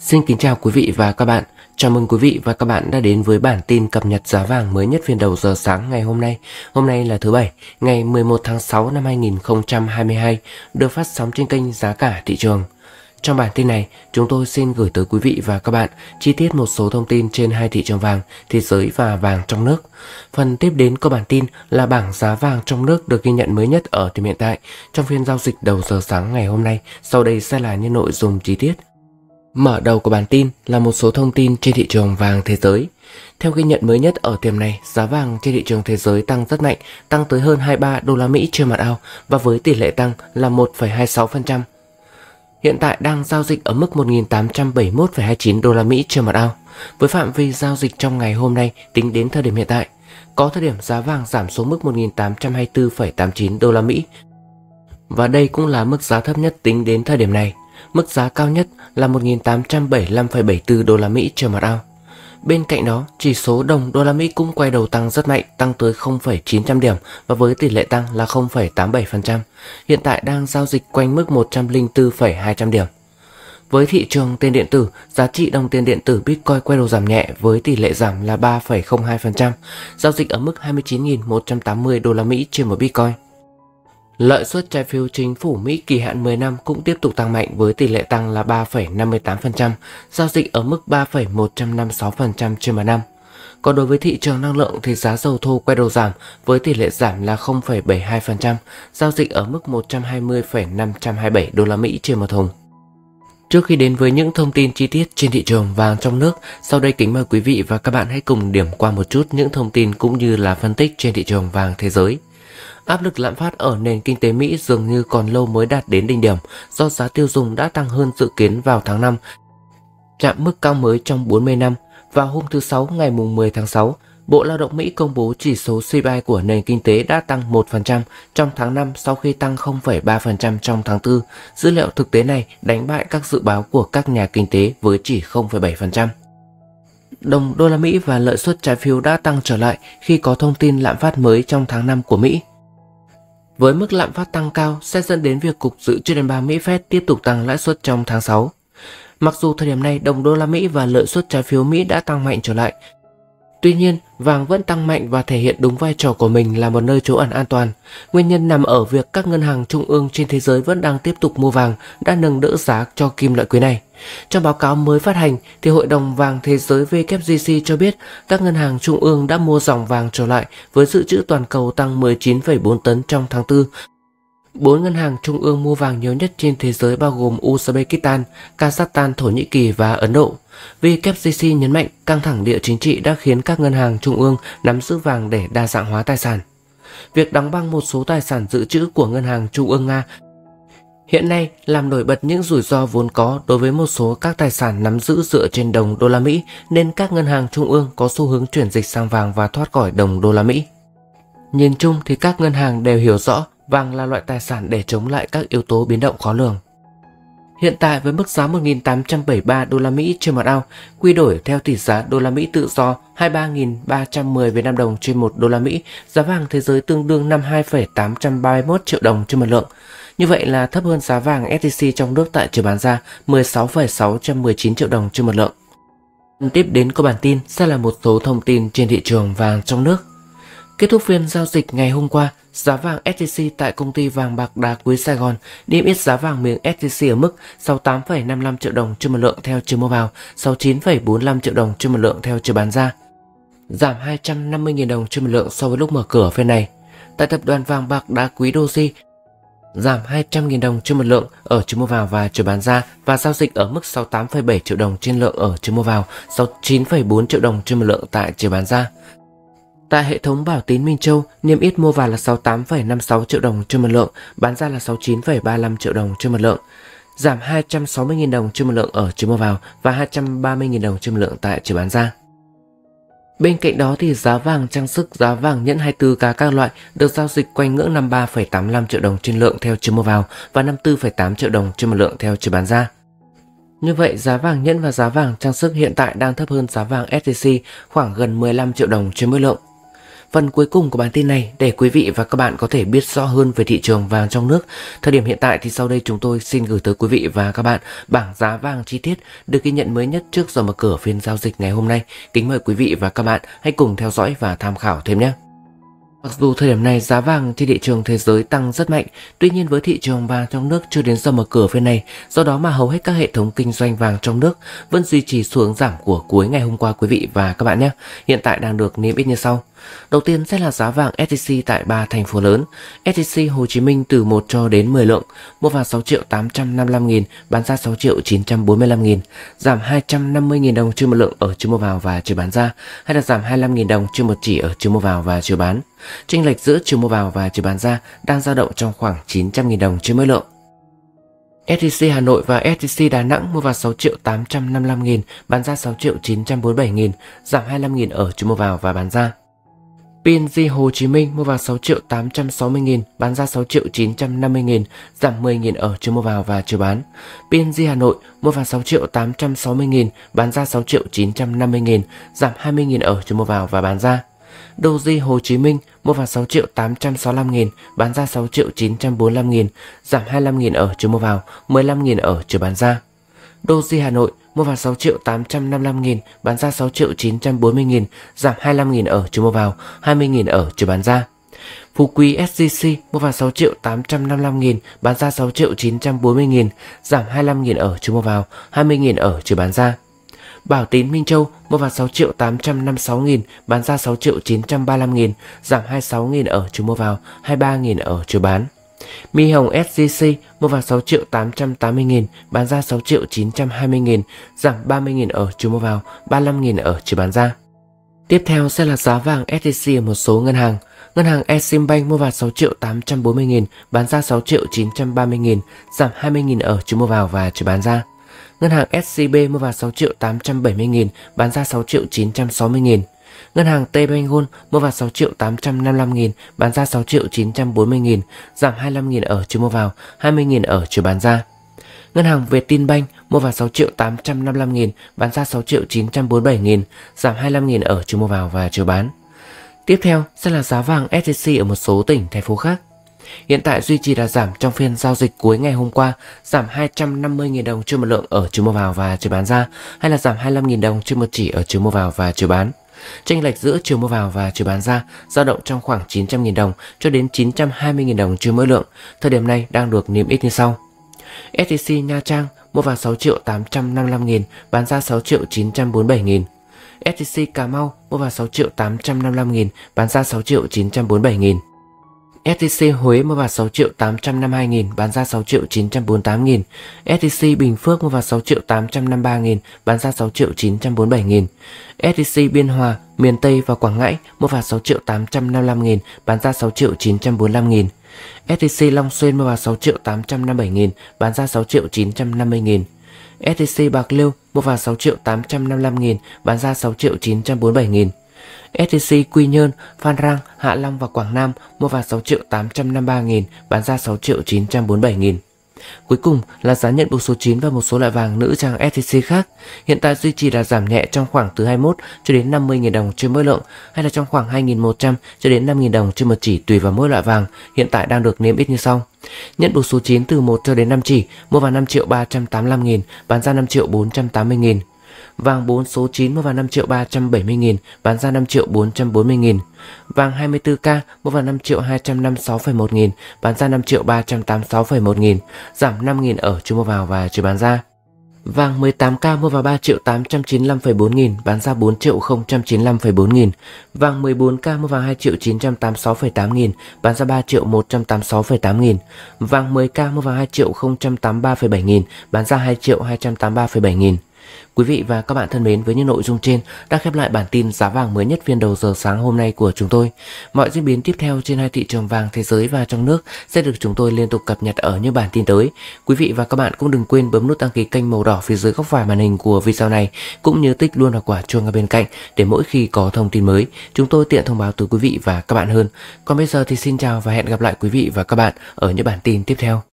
Xin kính chào quý vị và các bạn. Chào mừng quý vị và các bạn đã đến với bản tin cập nhật giá vàng mới nhất phiên đầu giờ sáng ngày hôm nay. Hôm nay là thứ Bảy, ngày 11 tháng 6 năm 2022, được phát sóng trên kênh Giá Cả Thị Trường. Trong bản tin này, chúng tôi xin gửi tới quý vị và các bạn chi tiết một số thông tin trên hai thị trường vàng, thế giới và vàng trong nước. Phần tiếp đến của bản tin là bảng giá vàng trong nước được ghi nhận mới nhất ở thời hiện tại trong phiên giao dịch đầu giờ sáng ngày hôm nay. Sau đây sẽ là những nội dung chi tiết. Mở đầu của bản tin là một số thông tin trên thị trường vàng thế giới. Theo ghi nhận mới nhất ở tiềm này, giá vàng trên thị trường thế giới tăng rất mạnh, tăng tới hơn 23 đô la Mỹ trên mặt ao và với tỷ lệ tăng là 1,26%. Hiện tại đang giao dịch ở mức 1.871,29 đô la Mỹ trên mặt ao. Với phạm vi giao dịch trong ngày hôm nay tính đến thời điểm hiện tại, có thời điểm giá vàng giảm xuống mức 1.824,89 đô la Mỹ. Và đây cũng là mức giá thấp nhất tính đến thời điểm này. Mức giá cao nhất là 1.875,74 đô la Mỹ trên một ao. Bên cạnh đó, chỉ số đồng đô la Mỹ cũng quay đầu tăng rất mạnh, tăng tới 0,900 điểm và với tỷ lệ tăng là 0,87%, hiện tại đang giao dịch quanh mức 104,200 điểm. Với thị trường tiền điện tử, giá trị đồng tiền điện tử Bitcoin quay đầu giảm nhẹ với tỷ lệ giảm là 3,02%, giao dịch ở mức 29.180 đô la Mỹ trên một Bitcoin. Lợi suất trái phiếu chính phủ Mỹ kỳ hạn 10 năm cũng tiếp tục tăng mạnh với tỷ lệ tăng là 3,58%, giao dịch ở mức 3,156% trên một năm. Còn đối với thị trường năng lượng thì giá dầu thô quay đầu giảm với tỷ lệ giảm là 0,72%, giao dịch ở mức 120,527 đô la Mỹ trên một thùng. Trước khi đến với những thông tin chi tiết trên thị trường vàng trong nước, sau đây kính mời quý vị và các bạn hãy cùng điểm qua một chút những thông tin cũng như là phân tích trên thị trường vàng thế giới. Áp lực lạm phát ở nền kinh tế Mỹ dường như còn lâu mới đạt đến đỉnh điểm do giá tiêu dùng đã tăng hơn dự kiến vào tháng 5, chạm mức cao mới trong 40 năm. Vào hôm thứ Sáu ngày 10 tháng 6, Bộ Lao động Mỹ công bố chỉ số CPI của nền kinh tế đã tăng 1% trong tháng 5 sau khi tăng 0,3% trong tháng 4. Dữ liệu thực tế này đánh bại các dự báo của các nhà kinh tế với chỉ 0,7% đồng đô la Mỹ và lợi suất trái phiếu đã tăng trở lại khi có thông tin lạm phát mới trong tháng 5 của Mỹ. Với mức lạm phát tăng cao sẽ dẫn đến việc Cục Dự trữ Liên bang Mỹ Fed tiếp tục tăng lãi suất trong tháng 6. Mặc dù thời điểm này đồng đô la Mỹ và lợi suất trái phiếu Mỹ đã tăng mạnh trở lại, Tuy nhiên, vàng vẫn tăng mạnh và thể hiện đúng vai trò của mình là một nơi trú ẩn an toàn. Nguyên nhân nằm ở việc các ngân hàng trung ương trên thế giới vẫn đang tiếp tục mua vàng, đã nâng đỡ giá cho kim loại quý này. Trong báo cáo mới phát hành, thì Hội đồng Vàng Thế giới WGC cho biết các ngân hàng trung ương đã mua dòng vàng trở lại với dự trữ toàn cầu tăng 19,4 tấn trong tháng 4 Bốn ngân hàng trung ương mua vàng nhiều nhất trên thế giới bao gồm Uzbekistan, Kazakhstan, Thổ Nhĩ Kỳ và Ấn Độ. WCC nhấn mạnh căng thẳng địa chính trị đã khiến các ngân hàng trung ương nắm giữ vàng để đa dạng hóa tài sản. Việc đóng băng một số tài sản dự trữ của Ngân hàng Trung ương Nga hiện nay làm nổi bật những rủi ro vốn có đối với một số các tài sản nắm giữ dựa trên đồng đô la Mỹ nên các ngân hàng trung ương có xu hướng chuyển dịch sang vàng và thoát khỏi đồng đô la Mỹ. Nhìn chung thì các ngân hàng đều hiểu rõ vàng là loại tài sản để chống lại các yếu tố biến động khó lường. Hiện tại với mức giá 1.873 đô la Mỹ trên một ao, quy đổi theo tỷ giá đô la Mỹ tự do 23.310 Việt Nam đồng trên 1 đô la Mỹ, giá vàng thế giới tương đương 52,831 triệu đồng trên một lượng. Như vậy là thấp hơn giá vàng SJC trong nước tại chợ bán ra 16,619 triệu đồng trên một lượng. Tiếp đến có bản tin sẽ là một số thông tin trên thị trường vàng trong nước. Kết thúc phiên giao dịch ngày hôm qua, Giá vàng SJC tại công ty vàng bạc đá quý Sài Gòn niêm yết giá vàng miếng SJC ở mức 68,55 triệu đồng trên một lượng theo chiều mua vào, 69,45 triệu đồng trên một lượng theo chiều bán ra. Giảm 250.000 đồng trên một lượng so với lúc mở cửa phiên này. Tại tập đoàn vàng bạc đá quý Doji, giảm 200.000 đồng trên một lượng ở chiều mua vào và chiều bán ra và giao dịch ở mức 68,7 triệu đồng trên lượng ở chiều mua vào, 69,4 triệu đồng trên một lượng tại chiều bán ra. Tại hệ thống Bảo Tín Minh Châu, niêm yết mua vào là 68,56 triệu đồng trên một lượng, bán ra là 69,35 triệu đồng trên một lượng. Giảm 260.000 đồng trên một lượng ở chiều mua vào và 230.000 đồng trên một lượng tại chiều bán ra. Bên cạnh đó thì giá vàng trang sức, giá vàng nhẫn 24K các loại được giao dịch quanh ngưỡng 53,85 triệu đồng trên lượng theo chiều mua vào và 54,8 triệu đồng trên một lượng theo chiều bán ra. Như vậy, giá vàng nhẫn và giá vàng trang sức hiện tại đang thấp hơn giá vàng SJC khoảng gần 15 triệu đồng trên mỗi lượng phần cuối cùng của bản tin này để quý vị và các bạn có thể biết rõ hơn về thị trường vàng trong nước. Thời điểm hiện tại thì sau đây chúng tôi xin gửi tới quý vị và các bạn bảng giá vàng chi tiết được ghi nhận mới nhất trước giờ mở cửa phiên giao dịch ngày hôm nay. Kính mời quý vị và các bạn hãy cùng theo dõi và tham khảo thêm nhé. Mặc dù thời điểm này giá vàng trên thị trường thế giới tăng rất mạnh, tuy nhiên với thị trường vàng trong nước chưa đến giờ mở cửa phiên này, do đó mà hầu hết các hệ thống kinh doanh vàng trong nước vẫn duy trì xuống giảm của cuối ngày hôm qua quý vị và các bạn nhé. Hiện tại đang được niêm yết như sau. Đầu tiên sẽ là giá vàng SJC tại ba thành phố lớn. SJC Hồ Chí Minh từ 1 cho đến 10 lượng, mua vào 6 triệu 855 nghìn, bán ra 6 triệu 945 nghìn, giảm 250 nghìn đồng trên một lượng ở chiều mua vào và chiều bán ra, hay là giảm 25 nghìn đồng trên một chỉ ở chiều mua vào và chiều bán. Chênh lệch giữa chiều mua vào và chiều bán ra đang dao động trong khoảng 900 nghìn đồng trên mỗi lượng. SJC Hà Nội và SJC Đà Nẵng mua vào 6 triệu 855 nghìn, bán ra 6 triệu 947 nghìn, giảm 25 nghìn ở chiều mua vào và bán ra. Pin Di Hồ Chí Minh mua vào 6 triệu 860 nghìn, bán ra 6 triệu 950 nghìn, giảm 10 nghìn ở chiều mua vào và chiều bán. Pin Di Hà Nội mua vào 6 triệu 860 nghìn, bán ra 6 triệu 950 nghìn, giảm 20 nghìn ở chiều mua vào và bán ra. Đô Di Hồ Chí Minh mua vào 6 triệu 865 nghìn, bán ra 6 triệu 945 nghìn, giảm 25 nghìn ở chiều mua vào, 15 nghìn ở chiều bán ra. Đô Di Hà Nội mua vào 6 triệu 855 nghìn, bán ra 6 triệu 940 nghìn, giảm 25 nghìn ở chiều mua vào, 20 nghìn ở chiều bán ra. Phú Quý SGC mua vào 6 triệu 855 nghìn, bán ra 6 triệu 940 nghìn, giảm 25 nghìn ở chiều mua vào, 20 nghìn ở chiều bán ra. Bảo Tín Minh Châu mua vào 6 triệu 856 nghìn, bán ra 6 triệu 935 nghìn, giảm 26 nghìn ở chiều mua vào, 23 nghìn ở chiều bán. Mi Hồng SGC mua vào 6 triệu 880 nghìn, bán ra 6 triệu 920 nghìn, giảm 30 nghìn ở chiều mua vào, 35 nghìn ở chiều bán ra. Tiếp theo sẽ là giá vàng SJC ở một số ngân hàng. Ngân hàng Eximbank mua vào 6 triệu 840 nghìn, bán ra 6 triệu 930 nghìn, giảm 20 nghìn ở chiều mua vào và chiều bán ra. Ngân hàng SCB mua vào 6 triệu 870 nghìn, bán ra 6 triệu 960 nghìn. Ngân hàng T Bank Gold mua vào 6 triệu 855 nghìn, bán ra 6 triệu 940 nghìn, giảm 25 nghìn ở chiều mua vào, 20 nghìn ở chiều bán ra. Ngân hàng Vietinbank mua vào 6 triệu 855 nghìn, bán ra 6 triệu 947 nghìn, giảm 25 nghìn ở chiều mua vào và chiều bán. Tiếp theo sẽ là giá vàng SJC ở một số tỉnh, thành phố khác. Hiện tại duy trì đà giảm trong phiên giao dịch cuối ngày hôm qua, giảm 250.000 đồng trên một lượng ở chiều mua vào và chiều bán ra, hay là giảm 25.000 đồng trên một chỉ ở chiều mua vào và chiều bán. Chênh lệch giữa chiều mua vào và chiều bán ra dao động trong khoảng 900.000 đồng cho đến 920.000 đồng trên mỗi lượng. Thời điểm này đang được niêm yết như sau. STC Nha Trang mua vào 6 triệu 855 000 bán ra 6 triệu 947 nghìn. STC Cà Mau mua vào 6 triệu 855 000 bán ra 6 triệu 947 nghìn. STC Huế mua vào 6 triệu 855 nghìn, bán ra 6 triệu 948 nghìn. STC Bình Phước mua vào 6 triệu 853 nghìn, bán ra 6 triệu 947 nghìn. STC Biên Hòa, miền Tây và Quảng Ngãi mua vào 6 triệu 855 nghìn, bán ra 6 triệu 945 nghìn. STC Long Xuyên mua vào 6 triệu 857 nghìn, bán ra 6 triệu 950 nghìn. STC Bạc Liêu mua vào 6 triệu 855 nghìn, bán ra 6 triệu 947 nghìn. SJC Quy Nhơn, Phan Rang, Hạ Long và Quảng Nam mua vào 6 triệu 853 000 bán ra 6 triệu 947 000 Cuối cùng là giá nhận buộc số 9 và một số loại vàng nữ trang SJC khác. Hiện tại duy trì là giảm nhẹ trong khoảng từ 21 cho đến 50.000 đồng trên mỗi lượng hay là trong khoảng 2.100 cho đến 5.000 đồng trên một chỉ tùy vào mỗi loại vàng hiện tại đang được niêm yết như sau. Nhận buộc số 9 từ 1 cho đến 5 chỉ mua vào 5 triệu 385 000 bán ra 5 triệu 480 000 Vàng 4 số 9 mua vào 5 triệu 370 nghìn, bán ra 5 triệu 440 nghìn. Vàng 24K mua vào 5 triệu 256,1 nghìn, bán ra 5 triệu 386,1 nghìn, giảm 5 nghìn ở chiều mua vào và chiều bán ra. Vàng 18K mua vào 3 triệu 895,4 nghìn, bán ra 4 triệu 095,4 nghìn. Vàng 14K mua vào 2 triệu 986,8 nghìn, bán ra 3 triệu 186,8 nghìn. Vàng 10K mua vào 2 triệu 083,7 nghìn, bán ra 2 triệu 283,7 nghìn. Quý vị và các bạn thân mến, với những nội dung trên đã khép lại bản tin giá vàng mới nhất phiên đầu giờ sáng hôm nay của chúng tôi. Mọi diễn biến tiếp theo trên hai thị trường vàng thế giới và trong nước sẽ được chúng tôi liên tục cập nhật ở những bản tin tới. Quý vị và các bạn cũng đừng quên bấm nút đăng ký kênh màu đỏ phía dưới góc phải màn hình của video này cũng như tích luôn vào quả chuông ở bên cạnh để mỗi khi có thông tin mới, chúng tôi tiện thông báo tới quý vị và các bạn hơn. Còn bây giờ thì xin chào và hẹn gặp lại quý vị và các bạn ở những bản tin tiếp theo.